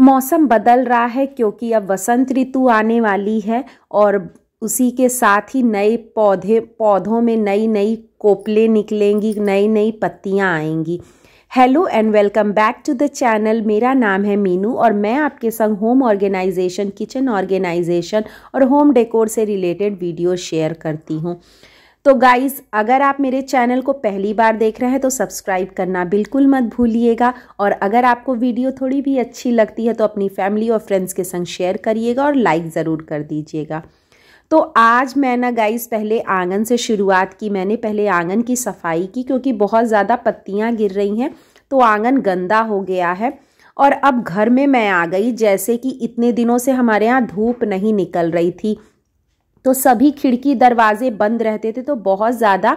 मौसम बदल रहा है क्योंकि अब वसंत ऋतु आने वाली है और उसी के साथ ही नए पौधे पौधों में नई नई कोपले निकलेंगी नई नई पत्तियाँ आएंगी hello and welcome back to the channel मेरा नाम है मीनू और मैं आपके संग होम ऑर्गेनाइजेशन किचन ऑर्गेनाइजेशन और होम डेकोर से रिलेटेड वीडियो शेयर करती हूँ तो गाइज़ अगर आप मेरे चैनल को पहली बार देख रहे हैं तो सब्सक्राइब करना बिल्कुल मत भूलिएगा और अगर आपको वीडियो थोड़ी भी अच्छी लगती है तो अपनी फैमिली और फ्रेंड्स के संग शेयर करिएगा और लाइक ज़रूर कर दीजिएगा तो आज मैं ना गाइस पहले आंगन से शुरुआत की मैंने पहले आंगन की सफाई की क्योंकि बहुत ज़्यादा पत्तियाँ गिर रही हैं तो आंगन गंदा हो गया है और अब घर में मैं आ गई जैसे कि इतने दिनों से हमारे यहाँ धूप नहीं निकल रही थी तो सभी खिड़की दरवाजे बंद रहते थे तो बहुत ज़्यादा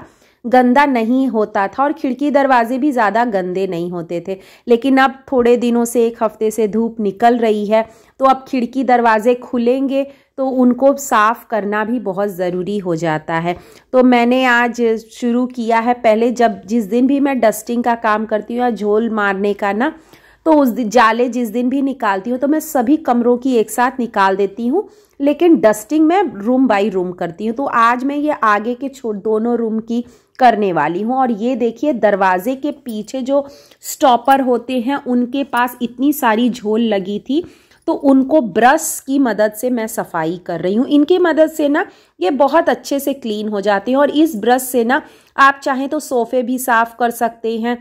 गंदा नहीं होता था और खिड़की दरवाजे भी ज़्यादा गंदे नहीं होते थे लेकिन अब थोड़े दिनों से एक हफ्ते से धूप निकल रही है तो अब खिड़की दरवाजे खुलेंगे तो उनको साफ़ करना भी बहुत ज़रूरी हो जाता है तो मैंने आज शुरू किया है पहले जब जिस दिन भी मैं डस्टिंग का काम करती हूँ या झोल मारने का ना तो उस जाले जिस दिन भी निकालती हूँ तो मैं सभी कमरों की एक साथ निकाल देती हूँ लेकिन डस्टिंग मैं रूम बाई रूम करती हूँ तो आज मैं ये आगे के छोट दोनों रूम की करने वाली हूँ और ये देखिए दरवाजे के पीछे जो स्टॉपर होते हैं उनके पास इतनी सारी झोल लगी थी तो उनको ब्रश की मदद से मैं सफाई कर रही हूँ इनकी मदद से ना ये बहुत अच्छे से क्लीन हो जाते हैं और इस ब्रश से ना आप चाहें तो सोफे भी साफ़ कर सकते हैं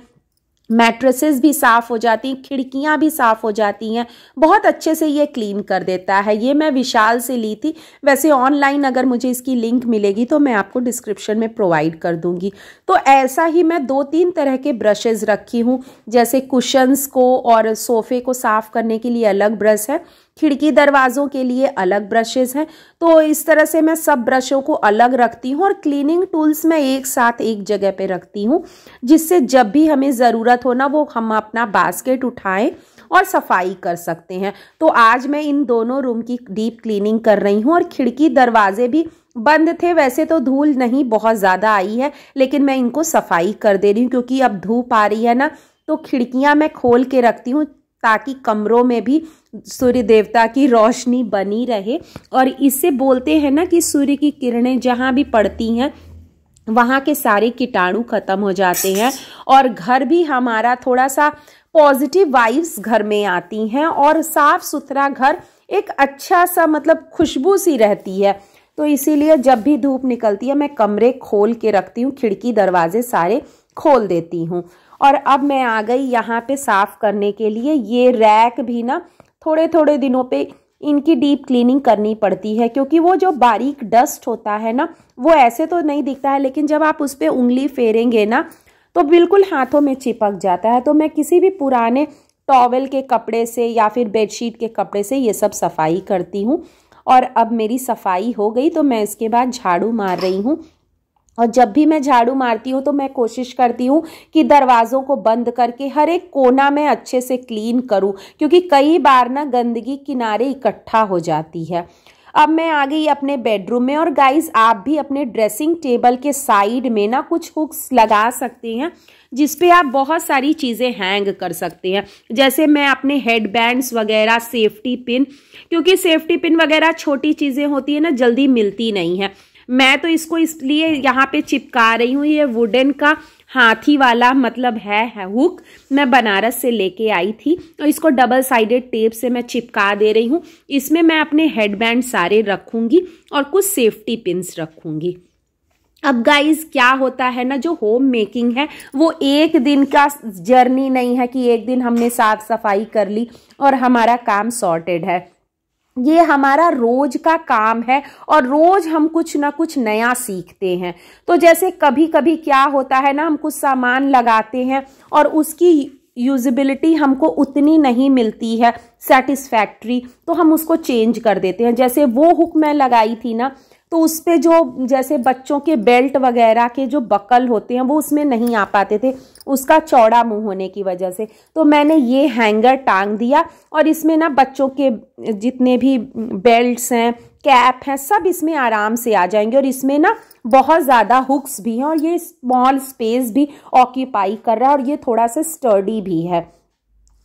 मैट्रेसेस भी साफ़ हो जाती हैं खिड़कियाँ भी साफ़ हो जाती हैं बहुत अच्छे से ये क्लीन कर देता है ये मैं विशाल से ली थी वैसे ऑनलाइन अगर मुझे इसकी लिंक मिलेगी तो मैं आपको डिस्क्रिप्शन में प्रोवाइड कर दूंगी तो ऐसा ही मैं दो तीन तरह के ब्रशेज़ रखी हूँ जैसे कुशंस को और सोफ़े को साफ़ करने के लिए अलग ब्रश है खिड़की दरवाज़ों के लिए अलग ब्रशेज हैं तो इस तरह से मैं सब ब्रशों को अलग रखती हूँ और क्लीनिंग टूल्स मैं एक साथ एक जगह पे रखती हूँ जिससे जब भी हमें ज़रूरत हो ना वो हम अपना बास्केट उठाएं और सफाई कर सकते हैं तो आज मैं इन दोनों रूम की डीप क्लीनिंग कर रही हूँ और खिड़की दरवाजे भी बंद थे वैसे तो धूल नहीं बहुत ज़्यादा आई है लेकिन मैं इनको सफाई कर दे रही हूँ क्योंकि अब धूप आ रही है ना तो खिड़कियाँ मैं खोल के रखती हूँ ताकि कमरों में भी सूर्य देवता की रोशनी बनी रहे और इससे बोलते हैं ना कि सूर्य की किरणें जहाँ भी पड़ती हैं वहाँ के सारे कीटाणु खत्म हो जाते हैं और घर भी हमारा थोड़ा सा पॉजिटिव वाइब्स घर में आती हैं और साफ सुथरा घर एक अच्छा सा मतलब खुशबू सी रहती है तो इसीलिए जब भी धूप निकलती है मैं कमरे खोल के रखती हूँ खिड़की दरवाजे सारे खोल देती हूँ और अब मैं आ गई यहाँ पे साफ़ करने के लिए ये रैक भी ना थोड़े थोड़े दिनों पे इनकी डीप क्लीनिंग करनी पड़ती है क्योंकि वो जो बारीक डस्ट होता है ना वो ऐसे तो नहीं दिखता है लेकिन जब आप उस पर उंगली फेरेंगे ना तो बिल्कुल हाथों में चिपक जाता है तो मैं किसी भी पुराने टॉवल के कपड़े से या फिर बेडशीट के कपड़े से ये सब सफाई करती हूँ और अब मेरी सफाई हो गई तो मैं इसके बाद झाड़ू मार रही हूँ और जब भी मैं झाड़ू मारती हूँ तो मैं कोशिश करती हूँ कि दरवाज़ों को बंद करके हर एक कोना में अच्छे से क्लीन करूँ क्योंकि कई बार ना गंदगी किनारे इकट्ठा हो जाती है अब मैं आ गई अपने बेडरूम में और गाइस आप भी अपने ड्रेसिंग टेबल के साइड में ना कुछ हुक्स लगा सकते हैं जिस पे आप बहुत सारी चीज़ें हैंग कर सकते हैं जैसे मैं अपने हेड बैंड्स वगैरह सेफ्टी पिन क्योंकि सेफ्टी पिन वगैरह छोटी चीज़ें होती है ना जल्दी मिलती नहीं है मैं तो इसको इसलिए यहाँ पे चिपका रही हूँ ये वुडन का हाथी वाला मतलब है, है हुक मैं बनारस से लेके आई थी और तो इसको डबल साइडेड टेप से मैं चिपका दे रही हूँ इसमें मैं अपने हेडबैंड सारे रखूँगी और कुछ सेफ्टी पिंस रखूँगी अब गाइज क्या होता है ना जो होम मेकिंग है वो एक दिन का जर्नी नहीं है कि एक दिन हमने साफ सफाई कर ली और हमारा काम सॉर्टेड है ये हमारा रोज का काम है और रोज हम कुछ ना कुछ नया सीखते हैं तो जैसे कभी कभी क्या होता है ना हम कुछ सामान लगाते हैं और उसकी यूजिबिलिटी हमको उतनी नहीं मिलती है सेटिस्फैक्ट्री तो हम उसको चेंज कर देते हैं जैसे वो हुक मैं लगाई थी ना तो उस पर जो जैसे बच्चों के बेल्ट वगैरह के जो बकल होते हैं वो उसमें नहीं आ पाते थे उसका चौड़ा मुंह होने की वजह से तो मैंने ये हैंगर टांग दिया और इसमें ना बच्चों के जितने भी बेल्ट्स हैं कैप हैं सब इसमें आराम से आ जाएंगे और इसमें ना बहुत ज़्यादा हुक्स भी हैं और ये स्मॉल स्पेस भी ऑक्यूपाई कर रहा है और ये थोड़ा सा स्टर्डी भी है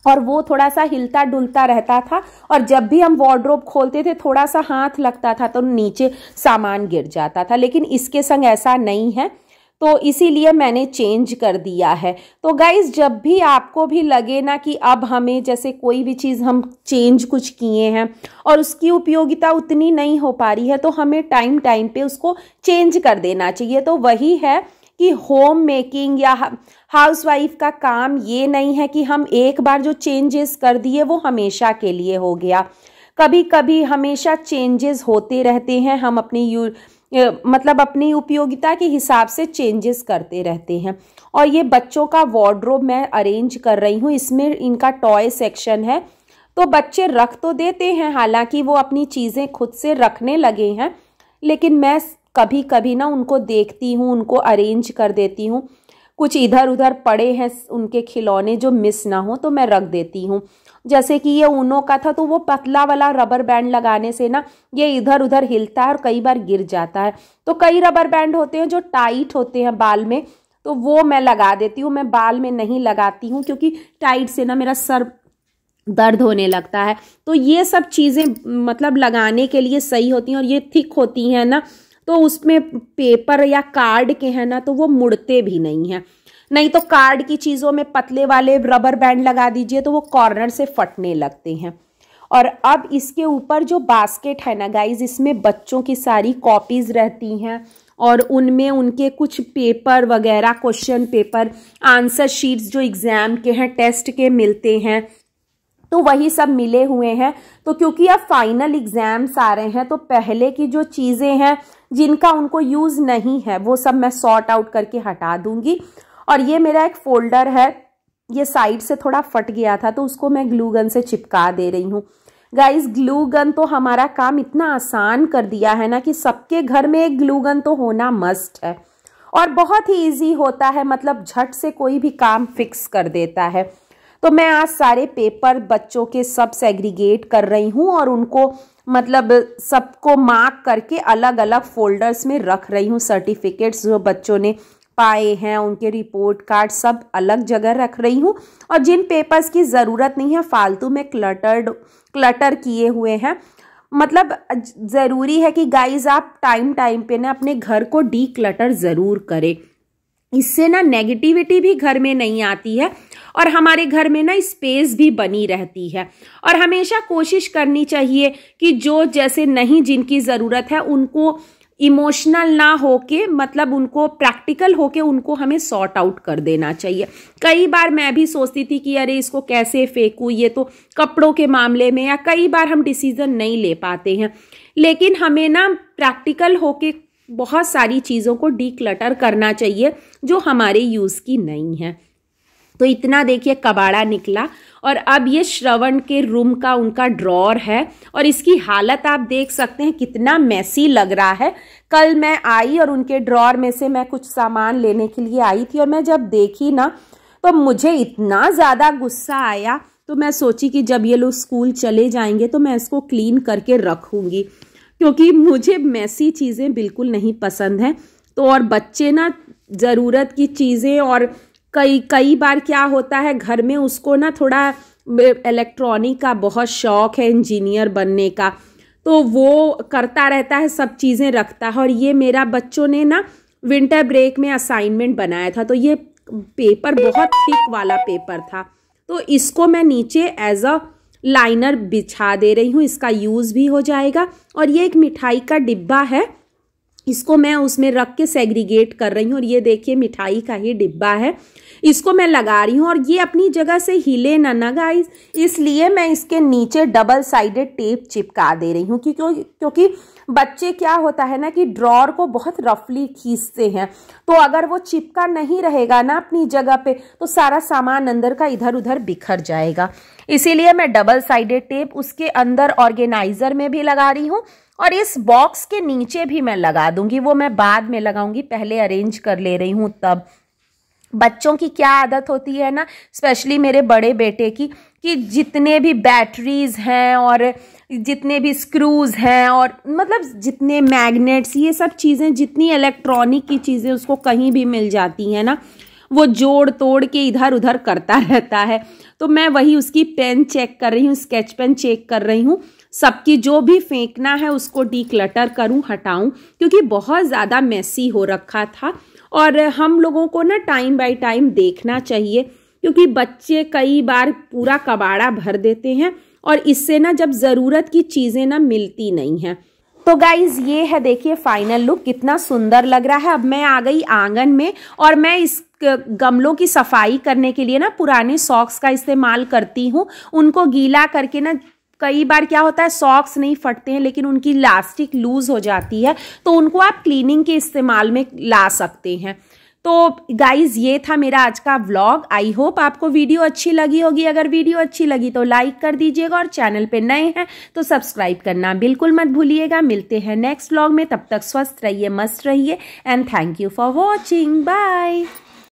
और वो थोड़ा सा हिलता डुलता रहता था और जब भी हम वार्ड्रोब खोलते थे थोड़ा सा हाथ लगता था तो नीचे सामान गिर जाता था लेकिन इसके संग ऐसा नहीं है तो इसीलिए मैंने चेंज कर दिया है तो गाइज जब भी आपको भी लगे ना कि अब हमें जैसे कोई भी चीज़ हम चेंज कुछ किए हैं और उसकी उपयोगिता उतनी नहीं हो पा रही है तो हमें टाइम टाइम पे उसको चेंज कर देना चाहिए तो वही है कि होम मेकिंग या हाउस वाइफ का काम ये नहीं है कि हम एक बार जो चेंजेस कर दिए वो हमेशा के लिए हो गया कभी कभी हमेशा चेंजेस होते रहते हैं हम अपनी यू मतलब अपनी उपयोगिता के हिसाब से चेंजेस करते रहते हैं और ये बच्चों का वार्ड्रोब मैं अरेंज कर रही हूँ इसमें इनका टॉय सेक्शन है तो बच्चे रख तो देते हैं हालांकि वो अपनी चीज़ें खुद से रखने लगे हैं लेकिन मैं कभी कभी ना उनको देखती हूँ उनको अरेंज कर देती हूँ कुछ इधर उधर पड़े हैं उनके खिलौने जो मिस ना हो तो मैं रख देती हूँ जैसे कि ये ऊनों का था तो वो पतला वाला रबर बैंड लगाने से ना ये इधर उधर हिलता है और कई बार गिर जाता है तो कई रबर बैंड होते हैं जो टाइट होते हैं बाल में तो वो मैं लगा देती हूँ मैं बाल में नहीं लगाती हूँ क्योंकि टाइट से ना मेरा सर दर्द होने लगता है तो ये सब चीज़ें मतलब लगाने के लिए सही होती हैं और ये थिक होती हैं ना तो उसमें पेपर या कार्ड के हैं ना तो वो मुड़ते भी नहीं हैं नहीं तो कार्ड की चीज़ों में पतले वाले रबर बैंड लगा दीजिए तो वो कॉर्नर से फटने लगते हैं और अब इसके ऊपर जो बास्केट है ना गाइज इसमें बच्चों की सारी कॉपीज़ रहती हैं और उनमें उनके कुछ पेपर वगैरह क्वेश्चन पेपर आंसर शीट्स जो एग्ज़ाम के हैं टेस्ट के मिलते हैं तो वही सब मिले हुए हैं तो क्योंकि अब फाइनल एग्ज़ाम्स आ रहे हैं तो पहले की जो चीज़ें हैं जिनका उनको यूज़ नहीं है वो सब मैं सॉर्ट आउट करके हटा दूंगी और ये मेरा एक फोल्डर है ये साइड से थोड़ा फट गया था तो उसको मैं ग्लू गन से चिपका दे रही हूँ गाइज ग्लू गन तो हमारा काम इतना आसान कर दिया है ना कि सबके घर में एक ग्लू गन तो होना मस्ट है और बहुत ही ईजी होता है मतलब झट से कोई भी काम फिक्स कर देता है तो मैं आज सारे पेपर बच्चों के सब सेग्रीगेट कर रही हूँ और उनको मतलब सबको मार्क करके अलग अलग फोल्डर्स में रख रही हूँ सर्टिफिकेट्स जो बच्चों ने पाए हैं उनके रिपोर्ट कार्ड सब अलग जगह रख रही हूँ और जिन पेपर्स की ज़रूरत नहीं है फालतू में क्लटर्ड क्लटर किए हुए हैं मतलब ज़रूरी है कि गाइज आप टाइम टाइम पे ना अपने घर को डी क्लटर ज़रूर करें इससे ना नेगेटिविटी भी घर में नहीं आती है और हमारे घर में ना स्पेस भी बनी रहती है और हमेशा कोशिश करनी चाहिए कि जो जैसे नहीं जिनकी ज़रूरत है उनको इमोशनल ना हो के मतलब उनको प्रैक्टिकल हो के उनको हमें सॉर्ट आउट कर देना चाहिए कई बार मैं भी सोचती थी कि अरे इसको कैसे फेंकूँ ये तो कपड़ों के मामले में या कई बार हम डिसीज़न नहीं ले पाते हैं लेकिन हमें ना प्रैक्टिकल होके बहुत सारी चीज़ों को डीक्लटर करना चाहिए जो हमारे यूज़ की नहीं है तो इतना देखिए कबाड़ा निकला और अब ये श्रवण के रूम का उनका ड्रॉर है और इसकी हालत आप देख सकते हैं कितना मैसी लग रहा है कल मैं आई और उनके ड्रॉर में से मैं कुछ सामान लेने के लिए आई थी और मैं जब देखी ना तो मुझे इतना ज़्यादा गुस्सा आया तो मैं सोची कि जब ये लोग स्कूल चले जाएंगे तो मैं इसको क्लीन करके रखूँगी क्योंकि मुझे मैसी चीज़ें बिल्कुल नहीं पसंद हैं तो और बच्चे ना ज़रूरत की चीज़ें और कई कई बार क्या होता है घर में उसको ना थोड़ा इलेक्ट्रॉनिक का बहुत शौक है इंजीनियर बनने का तो वो करता रहता है सब चीज़ें रखता है और ये मेरा बच्चों ने ना विंटर ब्रेक में असाइनमेंट बनाया था तो ये पेपर बहुत थिक वाला पेपर था तो इसको मैं नीचे एज अ लाइनर बिछा दे रही हूँ इसका यूज़ भी हो जाएगा और ये एक मिठाई का डिब्बा है इसको मैं उसमें रख के सेग्रीगेट कर रही हूँ और ये देखिए मिठाई का ही डिब्बा है इसको मैं लगा रही हूँ और ये अपनी जगह से हिले ना ना गाइस इसलिए मैं इसके नीचे डबल साइडेड टेप चिपका दे रही हूँ क्योंकि क्योंकि बच्चे क्या होता है ना कि ड्रॉर को बहुत रफली खींचते हैं तो अगर वो चिपका नहीं रहेगा ना अपनी जगह पे तो सारा सामान अंदर का इधर उधर बिखर जाएगा इसीलिए मैं डबल साइडेड टेप उसके अंदर ऑर्गेनाइजर में भी लगा रही हूँ और इस बॉक्स के नीचे भी मैं लगा दूंगी वो मैं बाद में लगाऊंगी पहले अरेंज कर ले रही हूँ तब बच्चों की क्या आदत होती है ना स्पेशली मेरे बड़े बेटे की कि जितने भी बैटरीज हैं और जितने भी स्क्रूज़ हैं और मतलब जितने मैग्नेट्स ये सब चीज़ें जितनी इलेक्ट्रॉनिक की चीज़ें उसको कहीं भी मिल जाती हैं ना वो जोड़ तोड़ के इधर उधर करता रहता है तो मैं वही उसकी पेन चेक कर रही हूँ स्केच पेन चेक कर रही हूँ सबकी जो भी फेंकना है उसको क्लटर करूँ हटाऊँ क्योंकि बहुत ज़्यादा मैसी हो रखा था और हम लोगों को ना टाइम बाय टाइम देखना चाहिए क्योंकि बच्चे कई बार पूरा कबाड़ा भर देते हैं और इससे ना जब ज़रूरत की चीज़ें ना मिलती नहीं हैं तो गाइज ये है देखिए फाइनल लुक कितना सुंदर लग रहा है अब मैं आ गई आंगन में और मैं इस गमलों की सफाई करने के लिए ना पुराने सॉक्स का इस्तेमाल करती हूँ उनको गीला करके ना कई बार क्या होता है सॉक्स नहीं फटते हैं लेकिन उनकी लास्टिक लूज हो जाती है तो उनको आप क्लीनिंग के इस्तेमाल में ला सकते हैं तो गाइज ये था मेरा आज का व्लॉग आई होप आपको वीडियो अच्छी लगी होगी अगर वीडियो अच्छी लगी तो लाइक कर दीजिएगा और चैनल पे नए हैं तो सब्सक्राइब करना बिल्कुल मत भूलिएगा मिलते हैं नेक्स्ट व्लॉग में तब तक स्वस्थ रहिए मस्त रहिए and thank you for watching bye